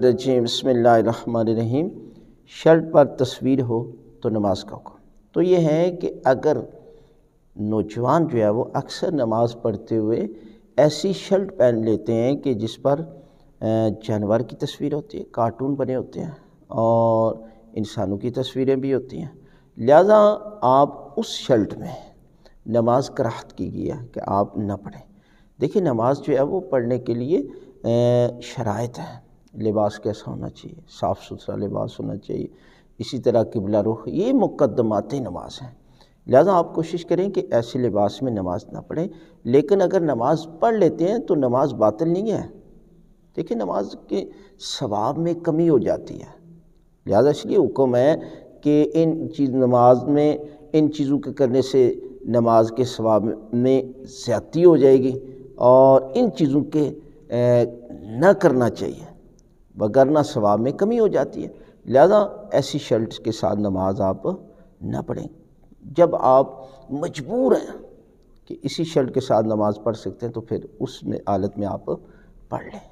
रजीम बसमीम शर्ट पर तस्वीर हो तो नमाज का हुक्म तो ये है कि अगर नौजवान जो है वो अक्सर नमाज पढ़ते हुए ऐसी शर्ट पहन लेते हैं कि जिस पर जानवर की तस्वीर होती है कार्टून बने होते हैं और इंसानों की तस्वीरें भी होती हैं लिहाजा आप उस शर्ट में नमाज राहत की गई है कि आप ना पढ़ें देखिए नमाज जो है वो पढ़ने के लिए शरात है लिबास कैसा होना चाहिए साफ़ सुथरा लिबास होना चाहिए इसी तरह किबला रुख ये मुकदमाते नमाज हैं लिहाजा आप कोशिश करें कि ऐसे लिबास में नमाज ना पढ़ें लेकिन अगर नमाज पढ़ लेते हैं तो नमाज बातिल नहीं है देखिए नमाज के सवाब में कमी हो जाती है लिहाजा इसलिए हुक्म है कि इन चीज़ नमाज में इन चीज़ों के करने से नमाज के सवाब में ज़्यादती हो जाएगी और इन चीज़ों के ना करना चाहिए वगरना सवाब में कमी हो जाती है लिहाजा ऐसी शर्ट के साथ नमाज आप ना पढ़ें जब आप मजबूर हैं कि इसी शर्ट के साथ नमाज़ पढ़ सकते हैं तो फिर उस में हालत में आप पढ़ लें